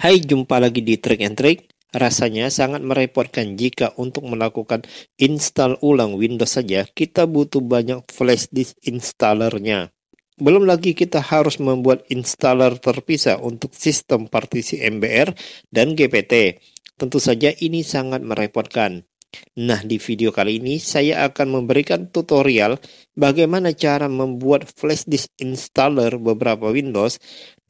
Hai, jumpa lagi di Trick and Trick. Rasanya sangat merepotkan jika untuk melakukan install ulang Windows saja kita butuh banyak flash disk installernya. Belum lagi kita harus membuat installer terpisah untuk sistem partisi MBR dan GPT. Tentu saja ini sangat merepotkan. Nah, di video kali ini saya akan memberikan tutorial bagaimana cara membuat flash disk installer beberapa Windows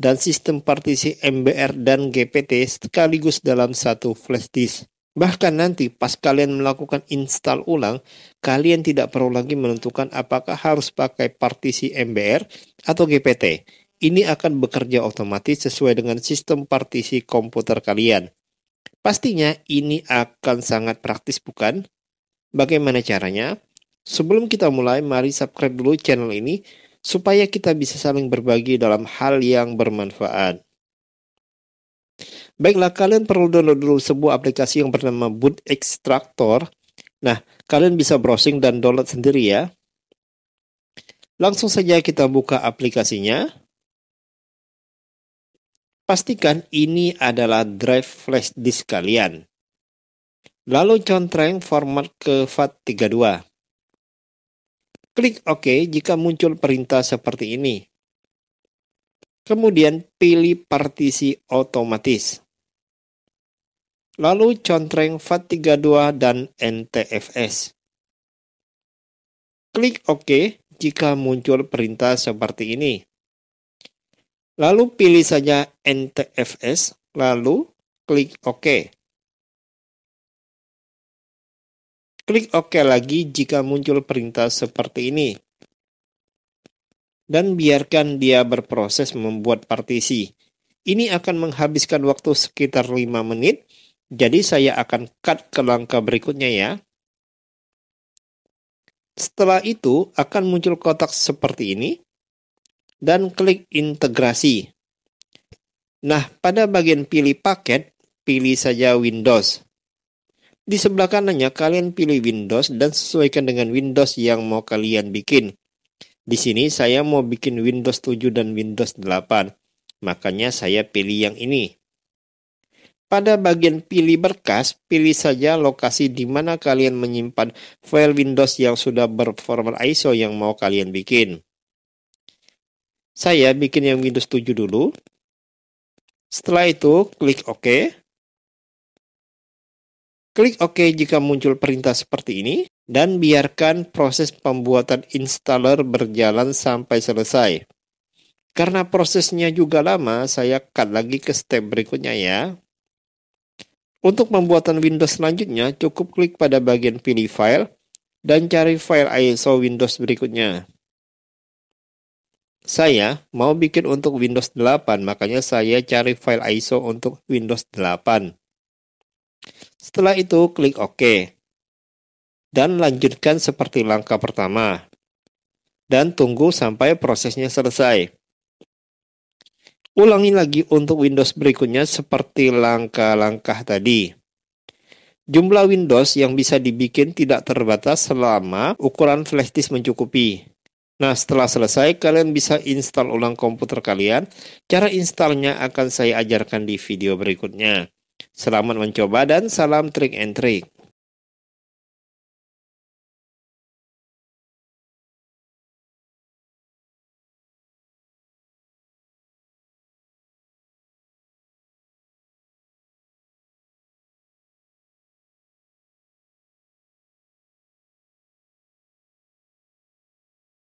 dan sistem partisi MBR dan GPT sekaligus dalam satu flash disk. Bahkan nanti pas kalian melakukan install ulang, kalian tidak perlu lagi menentukan apakah harus pakai partisi MBR atau GPT. Ini akan bekerja otomatis sesuai dengan sistem partisi komputer kalian. Pastinya ini akan sangat praktis bukan? Bagaimana caranya? Sebelum kita mulai, mari subscribe dulu channel ini supaya kita bisa saling berbagi dalam hal yang bermanfaat. Baiklah, kalian perlu download dulu sebuah aplikasi yang bernama Boot Extractor. Nah, kalian bisa browsing dan download sendiri ya. Langsung saja kita buka aplikasinya. Pastikan ini adalah drive flash disk kalian. Lalu contreng format ke FAT32. Klik OK jika muncul perintah seperti ini. Kemudian pilih partisi otomatis. Lalu contreng FAT32 dan NTFS. Klik OK jika muncul perintah seperti ini. Lalu pilih saja NTFS, lalu klik OK. Klik OK lagi jika muncul perintah seperti ini. Dan biarkan dia berproses membuat partisi. Ini akan menghabiskan waktu sekitar 5 menit, jadi saya akan cut ke langkah berikutnya ya. Setelah itu akan muncul kotak seperti ini dan klik integrasi. Nah, pada bagian pilih paket, pilih saja Windows. Di sebelah kanannya kalian pilih Windows dan sesuaikan dengan Windows yang mau kalian bikin. Di sini saya mau bikin Windows 7 dan Windows 8. Makanya saya pilih yang ini. Pada bagian pilih berkas, pilih saja lokasi di mana kalian menyimpan file Windows yang sudah berformat ISO yang mau kalian bikin. Saya bikin yang Windows 7 dulu. Setelah itu, klik OK. Klik OK jika muncul perintah seperti ini, dan biarkan proses pembuatan installer berjalan sampai selesai. Karena prosesnya juga lama, saya cut lagi ke step berikutnya ya. Untuk pembuatan Windows selanjutnya, cukup klik pada bagian pilih file dan cari file ISO Windows berikutnya. Saya mau bikin untuk Windows 8, makanya saya cari file ISO untuk Windows 8. Setelah itu klik OK. Dan lanjutkan seperti langkah pertama. Dan tunggu sampai prosesnya selesai. Ulangi lagi untuk Windows berikutnya seperti langkah-langkah tadi. Jumlah Windows yang bisa dibikin tidak terbatas selama ukuran flash disk mencukupi. Nah, setelah selesai, kalian bisa install ulang komputer kalian. Cara installnya akan saya ajarkan di video berikutnya. Selamat mencoba dan salam trik and trick.